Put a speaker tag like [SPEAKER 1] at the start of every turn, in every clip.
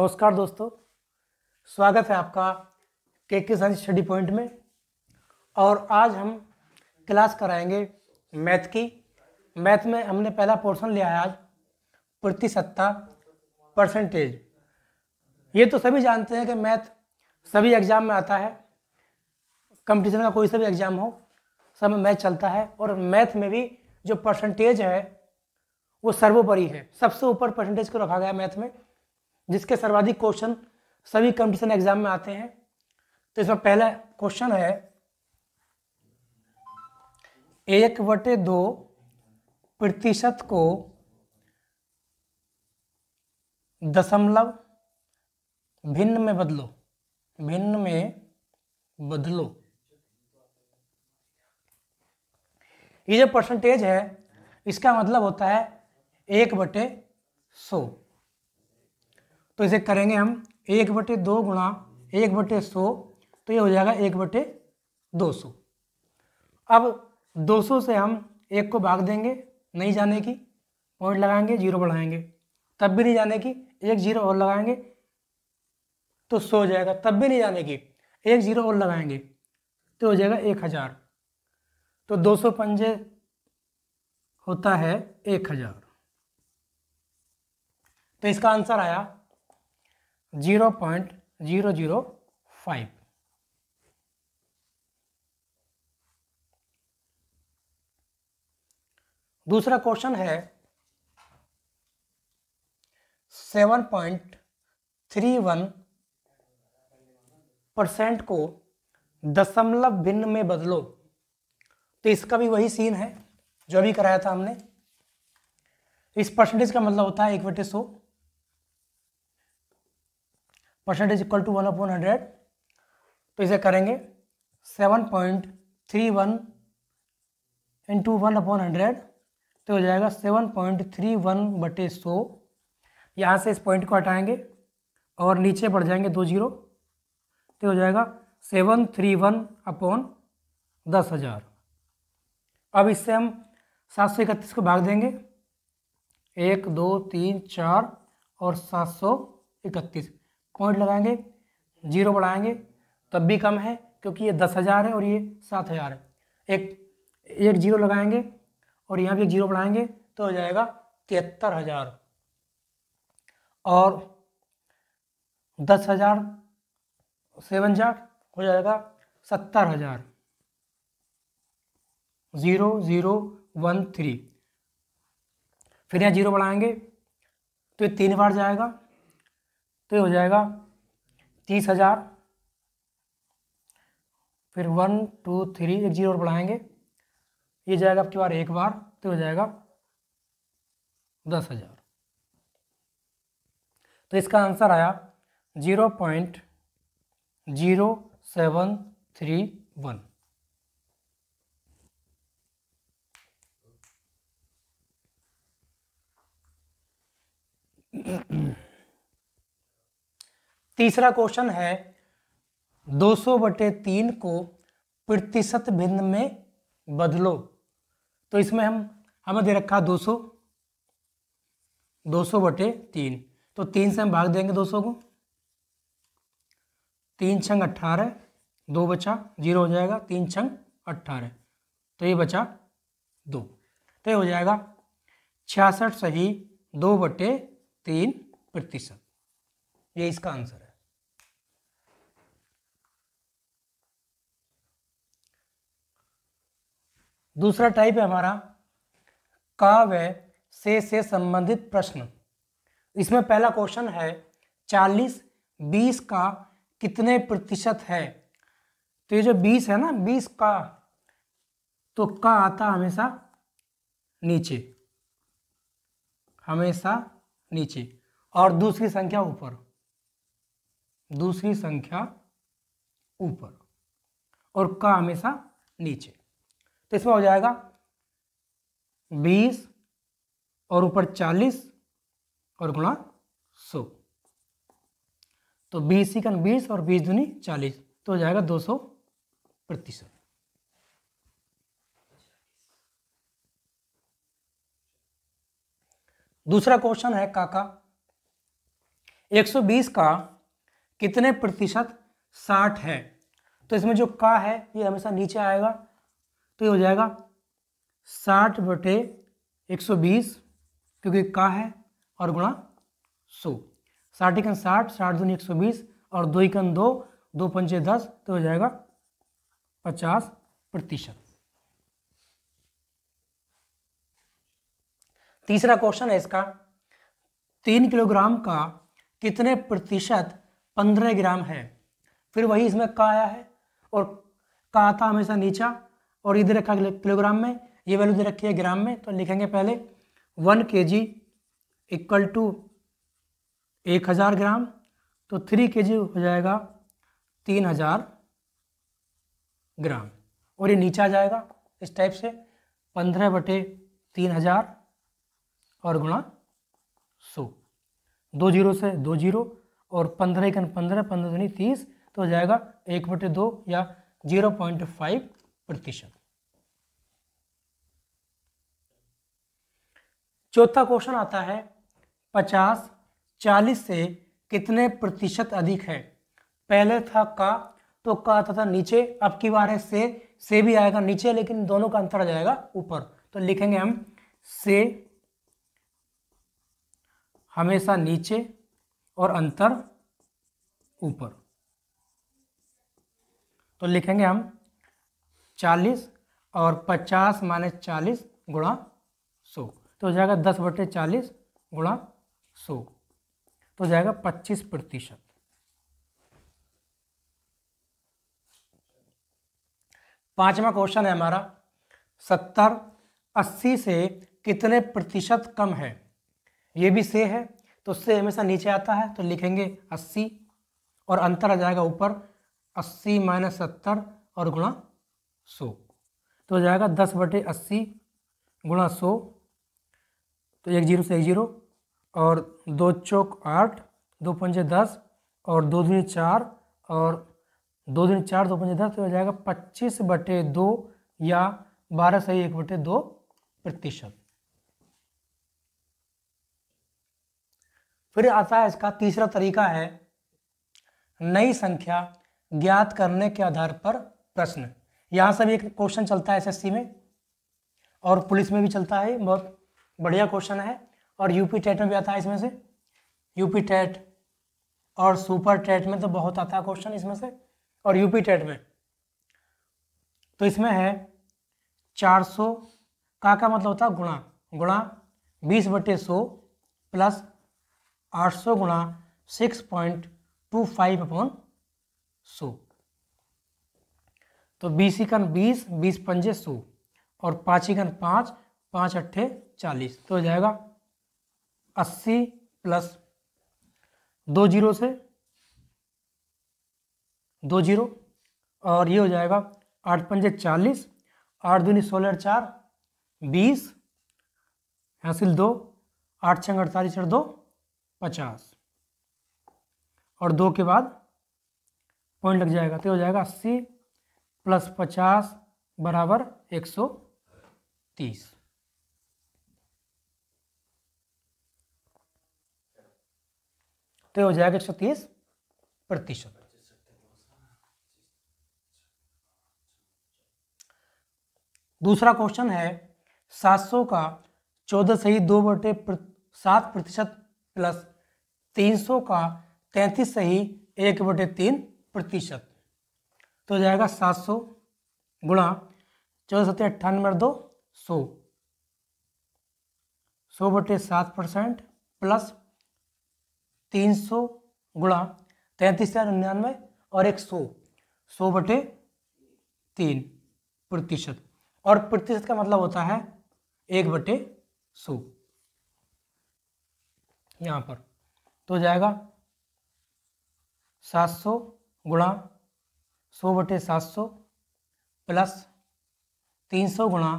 [SPEAKER 1] नमस्कार दोस्तों स्वागत है आपका के के साइंस स्टडी पॉइंट में और आज हम क्लास कराएंगे मैथ की मैथ में हमने पहला पोर्शन लिया है आज प्रतिशतता परसेंटेज ये तो सभी जानते हैं कि मैथ सभी एग्ज़ाम में आता है कंपटीशन का कोई सा भी एग्ज़ाम हो सब में मैथ चलता है और मैथ में भी जो परसेंटेज है वो सर्वोपरि है सबसे ऊपर परसेंटेज को रखा गया मैथ में जिसके सर्वाधिक क्वेश्चन सभी कंपटीशन एग्जाम में आते हैं तो इसमें पहला क्वेश्चन है एक बटे दो प्रतिशत को दशमलव भिन्न में बदलो भिन्न में बदलो ये जो परसेंटेज है इसका मतलब होता है एक बटे सौ तो इसे करेंगे हम एक बटे दो गुणा एक बटे सौ तो ये हो जाएगा एक बटे दो सौ अब दो सौ से हम एक को भाग देंगे नहीं जाने की पॉइंट लगाएंगे जीरो बढ़ाएंगे तब भी नहीं जाने की एक जीरो और लगाएंगे तो सो हो जाएगा तब भी नहीं जाने की एक जीरो और लगाएंगे तो हो जाएगा एक हज़ार तो दो सौ पंजे होता है एक हज़ार तो इसका आंसर आया zero point zero zero five दूसरा क्वेश्चन है seven point three one percent को दशमलव भिन्न में बदलो तो इसका भी वही सीन है जो अभी कराया था हमने इस परसेंटेज का मतलब होता है equity so percentage equal to one upon hundred तो इसे करेंगे seven point three one into one upon hundred तो हो जाएगा सेवन पॉइंट थ्री वन बटे सौ यहाँ से इस पॉइंट को हटाएंगे और नीचे बढ़ जाएंगे दो जीरो तो हो जाएगा सेवन थ्री वन अपॉन दस हज़ार अब इससे हम सात सौ इकतीस को भाग देंगे एक दो तीन चार और सात सौ इकतीस पॉइंट लगाएंगे जीरो बढ़ाएंगे तब भी कम है क्योंकि ये दस हज़ार है और ये सात हज़ार है एक एक जीरो लगाएंगे और यहाँ भी एक जीरो बढ़ाएंगे तो हो जाएगा तिहत्तर हज़ार और दस हज़ार सेवन जार हो जाएगा सत्तर हज़ार ज़ीरो ज़ीरो वन थ्री फिर यहाँ जीरो बढ़ाएंगे तो ये तीन बार जाएगा तो ये हो जाएगा तीस हज़ार फिर वन टू थ्री एक जीरो और बढ़ाएंगे ये जाएगा आपकी बार एक बार तो हो जाएगा दस हज़ार तो इसका आंसर आया zero point zero seven three one Mm-hmm. तीसरा क्वेश्चन है 200 बटे तीन को प्रतिशत भिन्न में बदलो तो इसमें हम हमें दे रखा दो सौ दो सौ बटे तीन तो तीन से हम भाग देंगे दो सौ को तीन छंग अट्ठारह दो बचा जीरो हो जाएगा तीन छंग अट्ठारह तो ये बचा दो तो ये हो जाएगा छियासठ सही दो बटे तीन प्रतिशत ये इसका आंसर है दूसरा टाइप है हमारा का से से संबंधित प्रश्न इसमें पहला क्वेश्चन है चालीस बीस का कितने प्रतिशत है तो ये जो बीस है ना बीस का तो का आता हमेशा नीचे हमेशा नीचे और दूसरी संख्या ऊपर दूसरी संख्या ऊपर और का हमेशा नीचे तो इसमें हो जाएगा बीस और ऊपर चालीस और गुणा सो तो बीस इकन बीस और बीस दुनी चालीस तो हो जाएगा दो सौ प्रतिशत दूसरा क्वेश्चन है काका 120 का कितने प्रतिशत 60 है तो इसमें जो का है ये हमेशा नीचे आएगा तो ये हो जाएगा साठ बटे एक सौ बीस क्योंकि का है और गुणा सौ साठ इकन साठ साठ दूनी एक सौ बीस और दो इकन दो दो पंचे दस तो हो जाएगा पचास प्रतिशत तीसरा क्वेश्चन है इसका तीन किलोग्राम का कितने प्रतिशत पंद्रह ग्राम है फिर वही इसमें का आया है और का आता हमेशा नीचा और ये दे रखा है किलोग्राम में ये वैल्यू दे रखी है ग्राम में तो लिखेंगे पहले वन के जी इक्वल टू एक हज़ार ग्राम तो थ्री के जी हो जाएगा तीन हज़ार ग्राम और ये नीचे आ जाएगा इस टाइप से पंद्रह बटे तीन हज़ार और गुणा सौ दो जीरो से दो जीरो और पंद्रह कन पंद्रह पंद्रह धनी तीस तो हो जाएगा एक बटे दो या जीरो पॉइंट फाइव प्रतिशत चौथा क्वेश्चन आता है पचास चालीस से कितने प्रतिशत अधिक है पहले था का तो का आता था नीचे अब की बार है से से भी आएगा नीचे लेकिन दोनों का अंतर आ जाएगा ऊपर तो लिखेंगे हम से हमेशा नीचे और अंतर ऊपर तो लिखेंगे हम चालीस और पचास माइनस चालीस गुणा सौ तो हो जाएगा दस बटे चालीस गुणा सौ तो हो जाएगा पच्चीस प्रतिशत पांचवा क्वेश्चन है हमारा सत्तर अस्सी से कितने प्रतिशत कम है ये भी से है तो से हमेशा नीचे आता है तो लिखेंगे अस्सी और अंतर आ जाएगा ऊपर अस्सी माइनस सत्तर और गुणा सौ तो हो जाएगा दस बटे अस्सी गुणा सौ तो एक जीरो से एक जीरो और दो चौक आठ दो पंजे दस और दो दिन चार और दो दिन चार दो पंजे दस तो हो जाएगा पच्चीस बटे दो या बारह सही एक बटे दो प्रतिशत फिर आता है इसका तीसरा तरीका है नई संख्या ज्ञात करने के आधार पर प्रश्न यहाँ से भी एक क्वेश्चन चलता है एसएससी में और पुलिस में भी चलता है बहुत बढ़िया क्वेश्चन है और यूपी टेट में भी आता है इसमें से यूपी टेट और सुपर टेट में तो बहुत आता है क्वेश्चन इसमें से और यूपी टेट में तो इसमें है 400 का का मतलब होता है गुणा गुणा बीस बटे सौ प्लस आठ सौ गुणा six point two five upon सौ तो बीस इकन बीस बीस पंजे सौ और पाँच इकन पाँच पाँच अट्ठे चालीस तो हो जाएगा अस्सी प्लस दो जीरो से दो जीरो और ये हो जाएगा आठ पंजे चालीस आठ दूनी सोलह चार बीस हासिल दो आठ छंग अड़तालीस और दो पचास और दो के बाद पॉइंट लग जाएगा तो हो जाएगा अस्सी प्लस पचास बराबर एक सौ तीस तो हो जाएगा एक सौ तीस प्रतिशत दूसरा क्वेश्चन है सात सौ का चौदह से ही दो बटे सात प्रतिशत प्लस तीन सौ का तैतीस से ही एक बटे तीन प्रतिशत तो जाएगा सात सौ गुणा चौदह सत्तर अट्ठानवे दो सौ सौ बटे सात परसेंट प्लस तीन सौ गुणा तैंतीस हज़ार निन्यानवे और एक सौ सौ बटे तीन प्रतिशत और प्रतिशत का मतलब होता है एक बटे सौ यहाँ पर तो जाएगा सात सौ गुणा सौ बटे सात सौ प्लस तीन सौ गुणा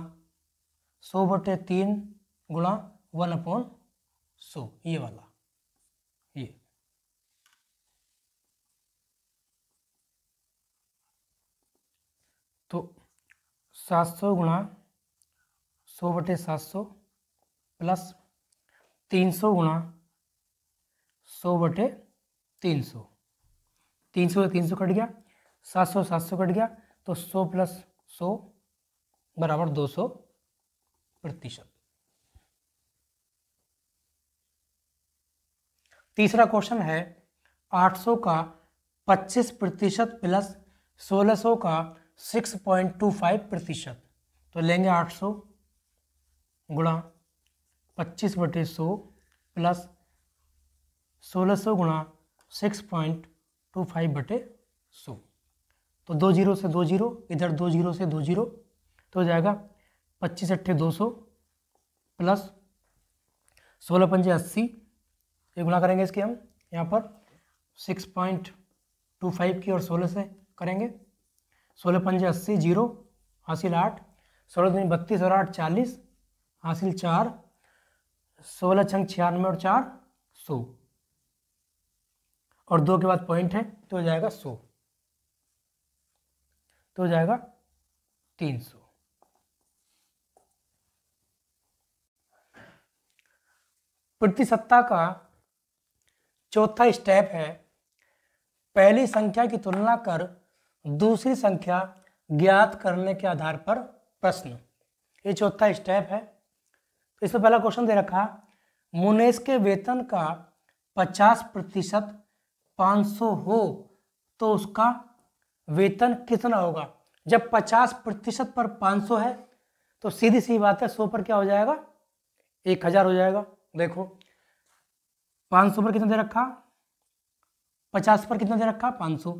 [SPEAKER 1] सौ बटे तीन गुणा वन अपॉन सौ ये वाला ये तो सात सौ गुणा सौ बटे सात सौ प्लस तीन सौ गुणा सौ बटे तीन सौ तीन सौ तीन सौ कट गया सात सौ सात सौ कट गया तो सौ प्लस सौ बराबर दो सौ प्रतिशत तीसरा क्वेश्चन है आठ सौ का पच्चीस प्रतिशत प्लस सोलह सौ का सिक्स पॉइंट टू फाइव प्रतिशत तो लेंगे आठ सौ गुणा पच्चीस बटे सौ प्लस सोलह सौ गुणा सिक्स पॉइंट टू फाइव बटे सौ तो दो जीरो से दो जीरो इधर दो जीरो से दो जीरो तो हो जाएगा पच्चीस अट्ठे दो सौ प्लस सोलह पंजे अस्सी ये गुणा करेंगे इसके हम यहाँ पर सिक्स पॉइंट टू फाइव की और सोलह से करेंगे सोलह पंजे अस्सी जीरो हासिल आठ सोलह दिन बत्तीस और आठ चालीस हासिल चार सोलह छंग छियानवे और चार सौ और दो के बाद पॉइंट है तो हो जाएगा सौ हो जाएगा तीन सौ प्रति सत्ता का चौथा स्टेप है पहली संख्या की तुलना कर दूसरी संख्या ज्ञात करने के आधार पर प्रश्न ये चौथा स्टेप है तो इसमें पहला क्वेश्चन दे रखा मुनेश के वेतन का 50 प्रतिशत पाँच हो तो उसका वेतन कितना होगा जब 50 प्रतिशत पर 500 है तो सीधी सी बात है 100 पर क्या हो जाएगा एक हजार हो जाएगा देखो 500 पर कितना दे रखा 50 पर कितना दे रखा 500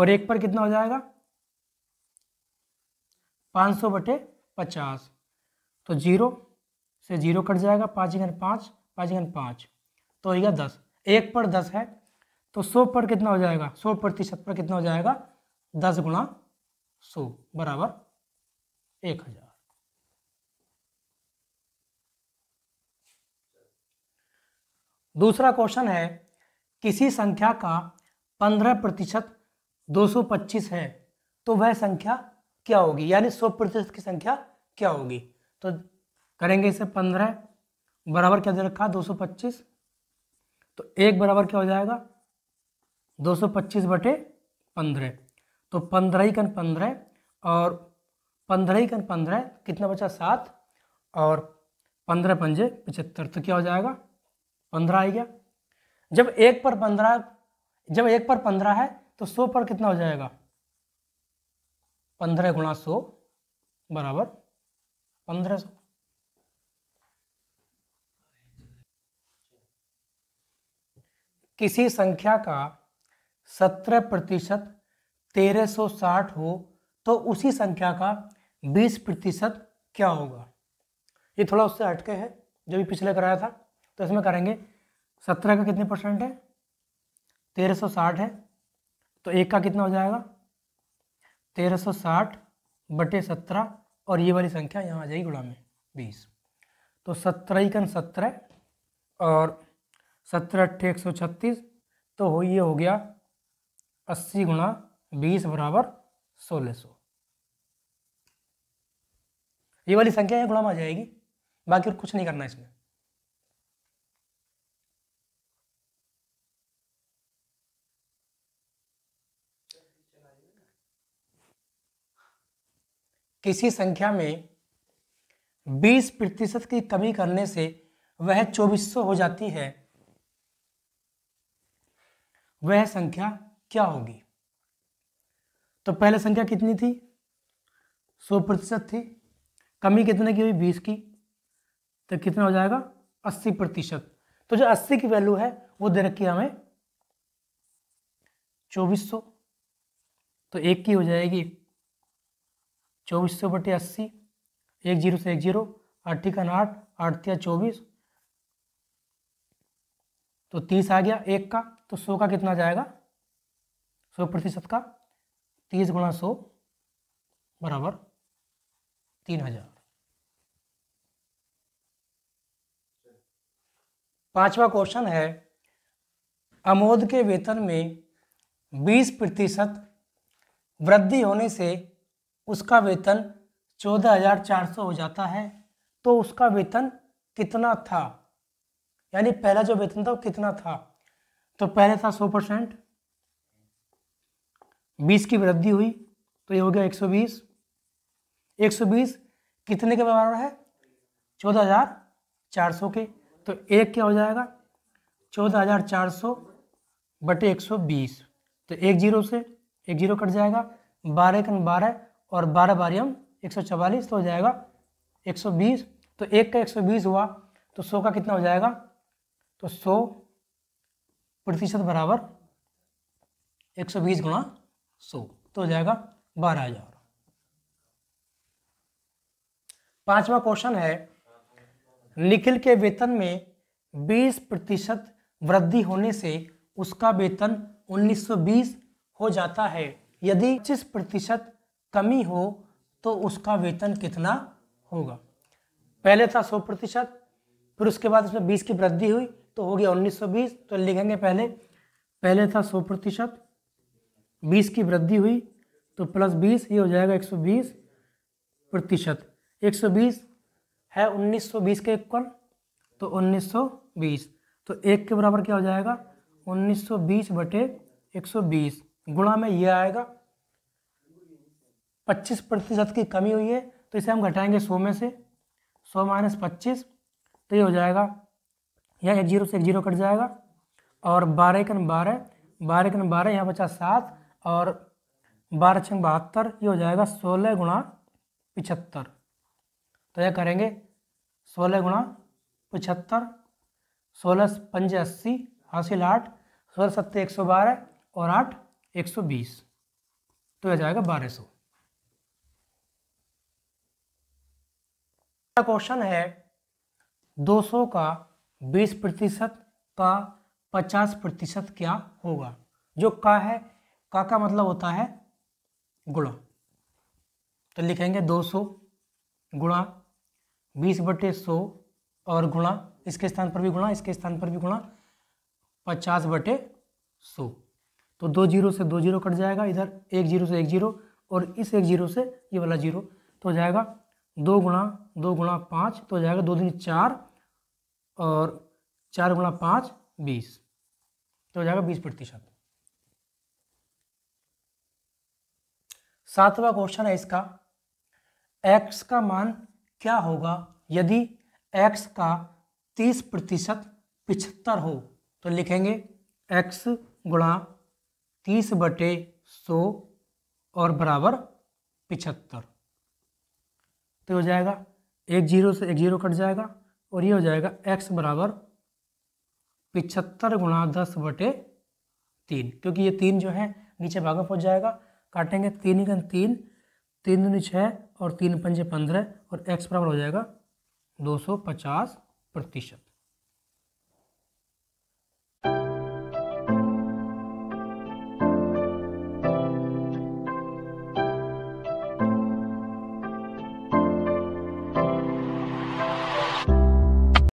[SPEAKER 1] और एक पर कितना हो जाएगा 500 बटे पचास तो जीरो से जीरो कट जाएगा पाँच गन पाँच पाँच गन पाँच तो हो गया दस एक पर दस है तो सौ पर कितना हो जाएगा सौ प्रतिशत पर कितना हो जाएगा दस गुणा सौ बराबर एक हजार दूसरा क्वेश्चन है किसी संख्या का पंद्रह प्रतिशत दो सौ पच्चीस है तो वह संख्या क्या होगी यानी सौ प्रतिशत की संख्या क्या होगी तो करेंगे इसे पंद्रह बराबर क्या दे रखा दो सौ पच्चीस तो एक बराबर क्या हो जाएगा दो सौ पच्चीस बटे पंद्रह तो पंद्रह ही कन पंद्रह और पंद्रह ही कन पंद्रह कितना बचा सात और पंद्रह पंजे पचहत्तर तो क्या हो जाएगा पंद्रह आ गया जब एक पर पंद्रह जब एक पर पंद्रह है तो सौ पर कितना हो जाएगा पंद्रह गुणा सौ बराबर पंद्रह सौ किसी संख्या का सत्रह प्रतिशत तेरह सौ साठ हो तो उसी संख्या का बीस प्रतिशत क्या होगा ये थोड़ा उससे हटके है जो भी पिछले कराया था तो इसमें करेंगे सत्रह का कितने परसेंट है तेरह सौ साठ है तो एक का कितना हो जाएगा तेरह सौ साठ बटे सत्रह और ये वाली संख्या यहाँ आ जाएगी गुड़ा में बीस तो सत्रह कन सत्रह और सत्रह अट्ठे एक सौ छत्तीस तो हो ये हो गया अस्सी गुणा बीस बराबर सोलह सौ ये वाली संख्या गुणा में आ जाएगी बाकी और कुछ नहीं करना इसमें किसी संख्या में 20 प्रतिशत की कमी करने से वह 2400 हो जाती है वह संख्या क्या होगी तो पहले संख्या कितनी थी 100 प्रतिशत थी कमी कितने की हुई बीस की तो कितना हो जाएगा अस्सी प्रतिशत तो जो अस्सी की वैल्यू है वो दे रखी है हमें चौबीस सौ तो एक की हो जाएगी चौबीस सौ बटे अस्सी एक जीरो से एक जीरो अट्ठी का आठ अठतिया चौबीस तो तीस आ गया एक का तो सौ का कितना जाएगा सौ प्रतिशत का तीस गुणा सौ बराबर तीन हजार पांचवा क्वेश्चन है अमोद के वेतन में बीस प्रतिशत वृद्धि होने से उसका वेतन चौदह हजार चार सौ हो जाता है तो उसका वेतन कितना था यानी पहला जो वेतन था वो कितना था तो पहले था सौ परसेंट बीस की वृद्धि हुई तो ये हो गया एक सौ बीस एक सौ बीस कितने के बराबर है चौदह हज़ार चार सौ के तो एक क्या हो जाएगा चौदह हज़ार चार सौ बटे एक सौ बीस तो एक जीरो से एक जीरो कट जाएगा बारह कन बारह और बारह बारियम एक सौ चवालीस तो हो जाएगा एक सौ बीस तो एक का एक सौ बीस हुआ तो सौ का कितना हो जाएगा तो सौ प्रतिशत बराबर एक सौ बीस गुणा सो तो हो जाएगा बारह हजार पांचवा क्वेश्चन है निखिल के वेतन में 20 प्रतिशत वृद्धि होने से उसका वेतन 1920 हो जाता है यदि पच्चीस प्रतिशत कमी हो तो उसका वेतन कितना होगा पहले था 100 प्रतिशत फिर उसके बाद उसमें 20 की वृद्धि हुई तो हो गया 1920 तो लिखेंगे पहले पहले था 100 प्रतिशत बीस की वृद्धि हुई तो प्लस बीस ये हो जाएगा एक सौ बीस प्रतिशत एक सौ बीस है उन्नीस सौ बीस के इक्वल तो उन्नीस सौ बीस तो एक के बराबर क्या हो जाएगा उन्नीस सौ बीस बटे एक सौ बीस गुणा में यह आएगा पच्चीस प्रतिशत की कमी हुई है तो इसे हम घटाएंगे सौ में से सौ माइनस पच्चीस तो ये हो जाएगा यह एक जीरो से एक जीरो कट जाएगा और बारह कन बारह बारह कन बारह यहाँ बचा सात और बारह छंग बहत्तर ये हो जाएगा सोलह गुणा पिछहत्तर तो यह करेंगे सोलह गुणा पचहत्तर सोलह पंजे अस्सी हासिल आठ सोलह सत्तर एक सौ बारह और आठ एक सौ बीस तो यह जाएगा बारह सौ क्वेश्चन है 200 का 20 प्रतिशत का 50 प्रतिशत क्या होगा जो का है का का मतलब होता है गुणा तो लिखेंगे 200 सौ गुणा बीस बटे सौ और गुणा इसके स्थान पर भी गुणा इसके स्थान पर भी गुणा पचास बटे सो तो दो जीरो से दो जीरो कट जाएगा इधर एक जीरो से एक जीरो और इस एक जीरो से ये वाला जीरो तो हो जाएगा दो गुणा दो गुणा पाँच तो हो जाएगा दो दिन चार और चार गुणा पाँच बीस तो हो जाएगा बीस प्रतिशत सातवां क्वेश्चन है इसका एक्स का मान क्या होगा यदि एक्स का तीस प्रतिशत पिछहत्तर हो तो लिखेंगे एक्स गुणा तीस बटे सौ और बराबर पिछहत्तर तो हो जाएगा एक जीरो से एक जीरो कट जाएगा और ये हो जाएगा एक्स बराबर पिछहत्तर गुणा दस बटे तीन क्योंकि ये तीन जो है नीचे भागा पहुंच जाएगा काटेंगे तीन ही तीन तीन दूनी छः और तीन पंजे पंद्रह और एक्स बराबर हो जाएगा दो सौ पचास प्रतिशत